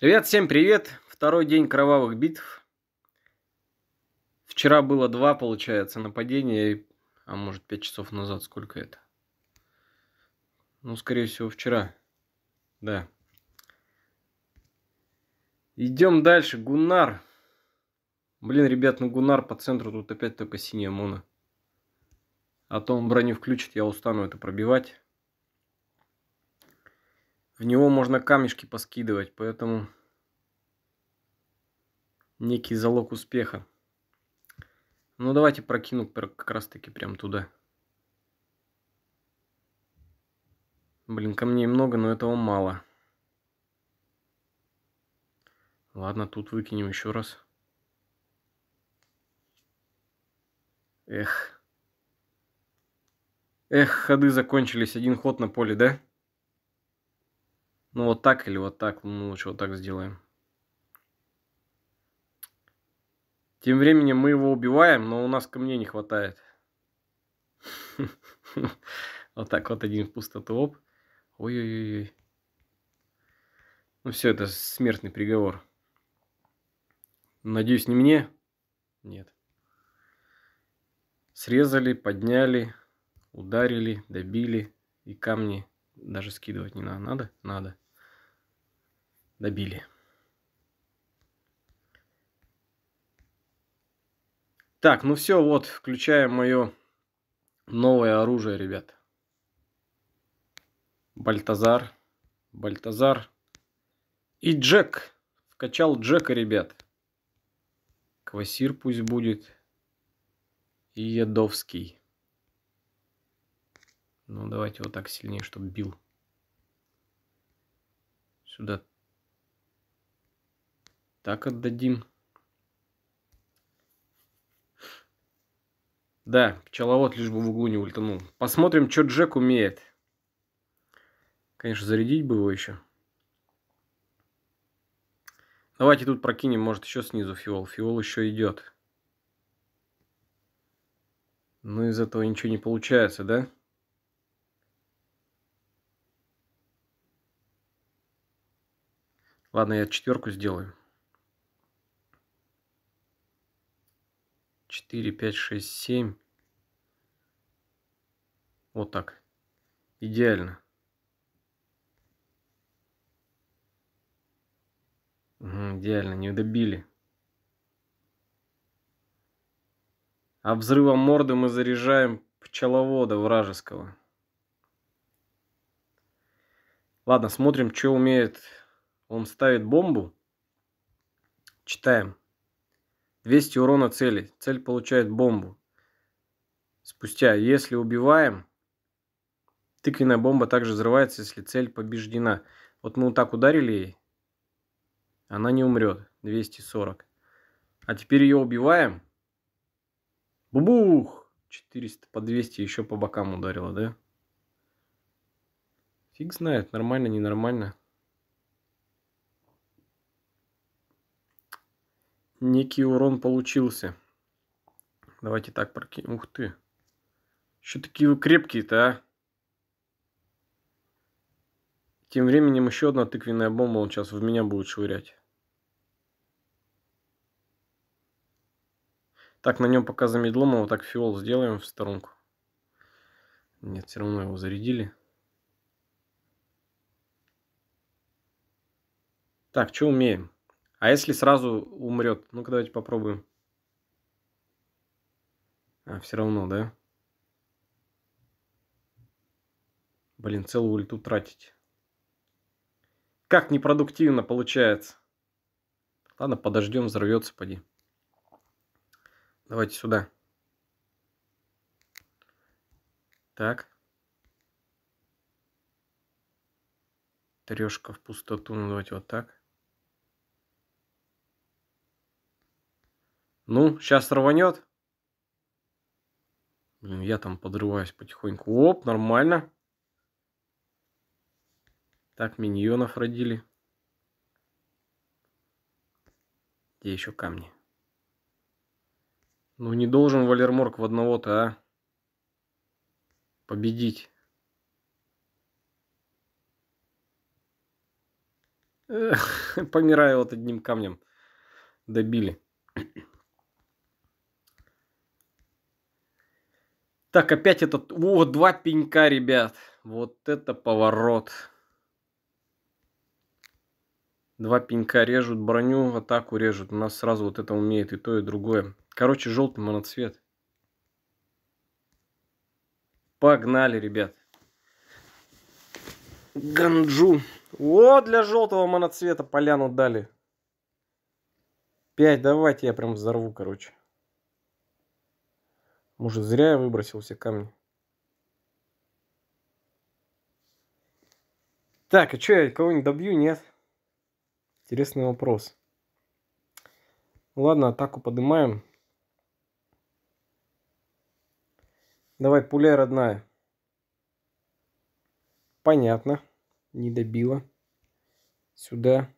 Ребят, всем привет! Второй день кровавых битв. Вчера было два, получается, нападения, а может пять часов назад, сколько это? Ну, скорее всего, вчера. Да. Идем дальше. Гунар. Блин, ребят, ну Гунар по центру тут опять только синяя мона. А то он броню включит, я устану это пробивать. В него можно камешки поскидывать, поэтому некий залог успеха. Ну давайте прокину как раз таки прям туда. Блин, камней много, но этого мало. Ладно, тут выкинем еще раз. Эх. Эх, ходы закончились. Один ход на поле, да? Ну вот так или вот так, ну лучше вот так сделаем. Тем временем мы его убиваем, но у нас камней не хватает. Вот так вот один в пустоту, оп. Ой-ой-ой. Ну все, это смертный приговор. Надеюсь, не мне? Нет. Срезали, подняли, ударили, добили. И камни даже скидывать не надо. Надо? Надо добили. Так, ну все, вот, включаем мое новое оружие, ребят. Бальтазар, Бальтазар и Джек. Вкачал Джека, ребят. Квасир пусть будет. И Ядовский. Ну, давайте вот так сильнее, чтобы бил. Сюда так отдадим. Да, пчеловод лишь бы в углу не ультанул. Посмотрим, что Джек умеет. Конечно, зарядить бы его еще. Давайте тут прокинем, может, еще снизу фиол. Фиол еще идет. Ну из этого ничего не получается, да? Ладно, я четверку сделаю. 4, 5, 6, 7. Вот так. Идеально. Угу, идеально, не добили. А взрывом морды мы заряжаем пчеловода вражеского. Ладно, смотрим, что умеет. Он ставит бомбу. Читаем. 200 урона цели. Цель получает бомбу. Спустя, если убиваем, тыквенная бомба также взрывается, если цель побеждена. Вот мы вот так ударили ей, она не умрет. 240. А теперь ее убиваем. Бубух! 400 по 200 еще по бокам ударила, да? Фиг знает, нормально, ненормально. некий урон получился. Давайте так прокинем. Ух ты. Что такие вы крепкие-то, а? Тем временем еще одна тыквенная бомба, он сейчас в меня будет швырять. Так, на нем пока замедло, мы а вот так фиол сделаем в сторонку. Нет, все равно его зарядили. Так, что умеем? А если сразу умрет? Ну-ка, давайте попробуем. А, все равно, да? Блин, целую ульту тратить. Как непродуктивно получается. Ладно, подождем, взорвется, поди. Давайте сюда. Так. Трешка в пустоту. Ну, давайте вот так. Ну, сейчас рванет. Блин, я там подрываюсь потихоньку. Оп, нормально. Так, миньонов родили. Где еще камни? Ну, не должен Валерморг в одного-то, а? Победить. Эх, помираю вот одним камнем. Добили. Так, опять этот... О, два пенька, ребят. Вот это поворот. Два пенька режут броню, атаку режут. У нас сразу вот это умеет и то, и другое. Короче, желтый моноцвет. Погнали, ребят. Ганджу. О, для желтого моноцвета поляну дали. Пять, давайте я прям взорву, короче. Может, зря я выбросил все камни. Так, а что я кого-нибудь добью? Нет. Интересный вопрос. Ладно, атаку поднимаем. Давай, пуля родная. Понятно. Не добила. Сюда.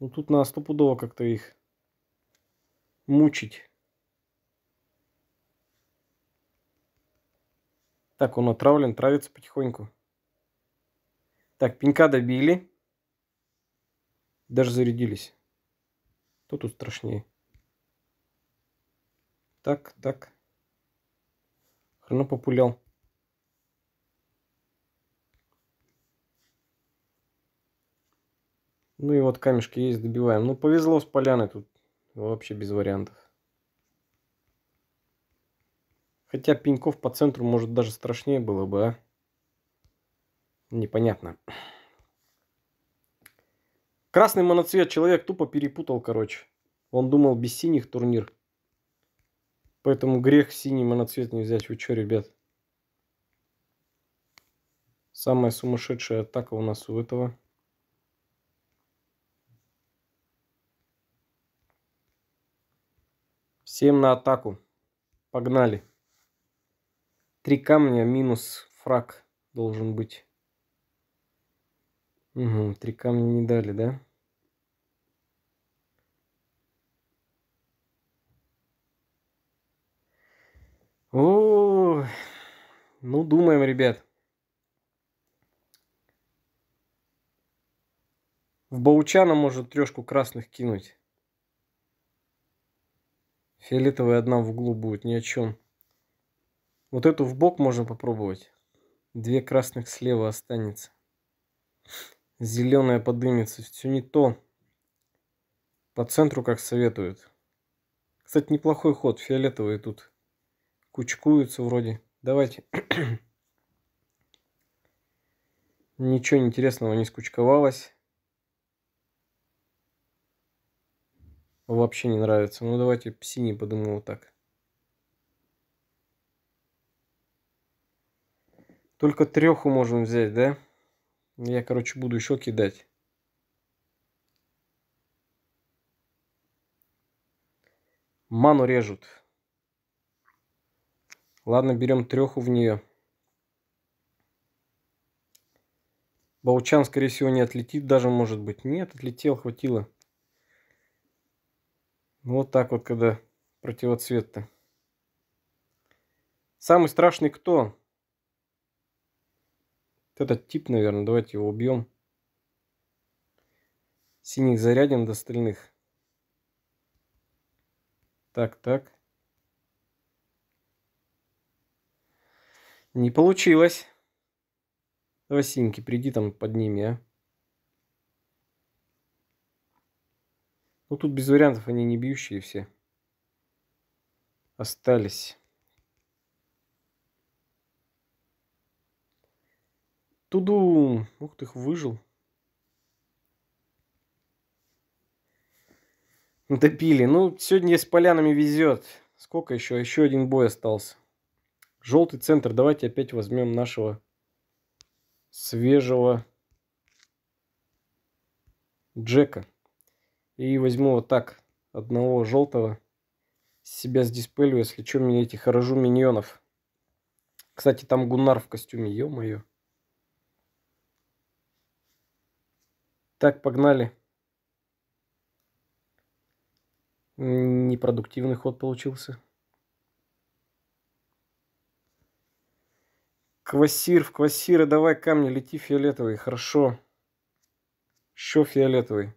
Ну тут надо стопудово как-то их мучить. Так, он отравлен, травится потихоньку. Так, пенька добили. Даже зарядились. Кто тут страшнее? Так, так. Хрена популял. Ну и вот камешки есть, добиваем. Ну повезло с поляной тут вообще без вариантов. Хотя пеньков по центру, может, даже страшнее было бы, а? Непонятно. Красный моноцвет человек тупо перепутал, короче. Он думал без синих турнир. Поэтому грех синий моноцвет не взять. Вы что, ребят? Самая сумасшедшая атака у нас у этого. Всем на атаку. Погнали. Три камня минус фраг должен быть. Угу, три камня не дали, да? О, ну думаем, ребят. В Баучана может трешку красных кинуть. Фиолетовая одна в углу будет, ни о чем. Вот эту в бок можно попробовать. Две красных слева останется. Зеленая подымется. Все не то. По центру, как советуют. Кстати, неплохой ход. Фиолетовые тут кучкуются вроде. Давайте. Ничего интересного не скучковалось. Вообще не нравится. Ну, давайте синий подыму вот так. Только треху можем взять, да? Я, короче, буду еще кидать. Ману режут. Ладно, берем треху в нее. Баучан, скорее всего, не отлетит даже, может быть. Нет, отлетел, хватило. Ну, вот так вот, когда противоцвет-то. Самый страшный кто? этот тип, наверное, давайте его убьем. Синих зарядим до остальных. Так, так. Не получилось. Давай, синенький, приди там под ними, а. Ну, тут без вариантов, они не бьющие все. Остались. Туду, Ух ты, выжил. Допили. Ну, сегодня с полянами везет. Сколько еще? Еще один бой остался. Желтый центр. Давайте опять возьмем нашего свежего Джека. И возьму вот так одного желтого. Себя с дисплею, если что, мне этих хорожу миньонов. Кстати, там Гунар в костюме, ё-моё. Так, погнали. Непродуктивный ход получился. Квасир, в квасиры, давай камни, лети фиолетовый, хорошо. Еще фиолетовый.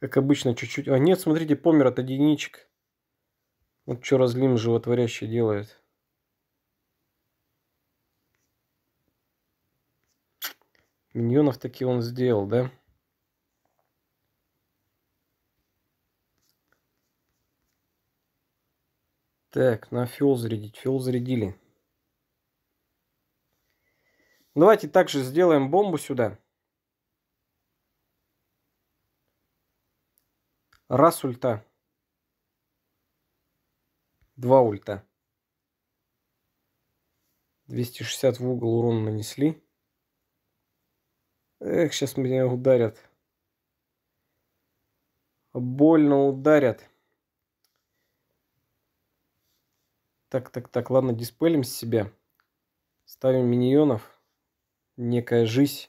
Как обычно, чуть-чуть. А нет, смотрите, помер от единичек. Вот что разлим животворящий делает. Миньонов таки он сделал, да? Так, на фил зарядить. фил зарядили. Давайте также сделаем бомбу сюда. Раз ульта. Два ульта. 260 в угол урон нанесли. Эх, сейчас меня ударят. Больно ударят. Так, так, так, ладно, диспелим с себя. Ставим миньонов. Некая жизнь.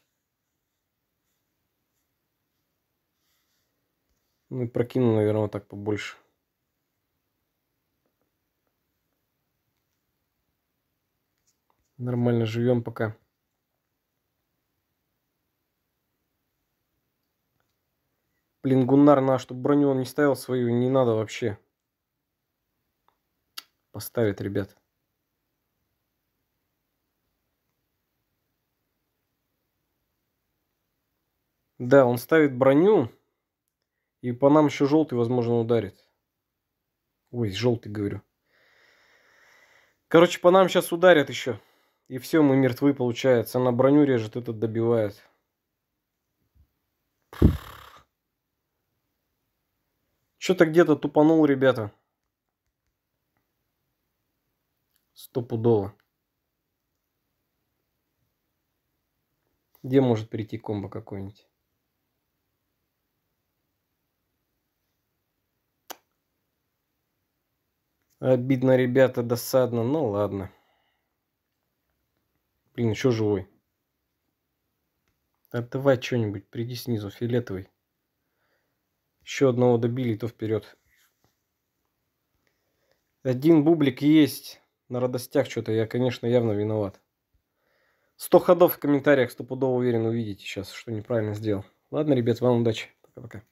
Ну и прокину, наверное, вот так побольше. Нормально живем пока. Блин, Гуннар, на чтобы броню он не ставил свою, не надо вообще. Поставит, ребят. Да, он ставит броню. И по нам еще желтый, возможно, ударит. Ой, желтый, говорю. Короче, по нам сейчас ударят еще. И все, мы мертвы, получается. Она броню режет, этот добивает. Что-то где-то тупанул, ребята. Стопудово. Где может прийти комбо какой-нибудь? Обидно, ребята, досадно. Ну ладно. Блин, еще живой. Отдавай что-нибудь, приди снизу, фиолетовый. Еще одного добили, то вперед. Один бублик есть. На радостях что-то я, конечно, явно виноват. Сто ходов в комментариях стопудово уверен увидите сейчас, что неправильно сделал. Ладно, ребят, вам удачи. Пока-пока.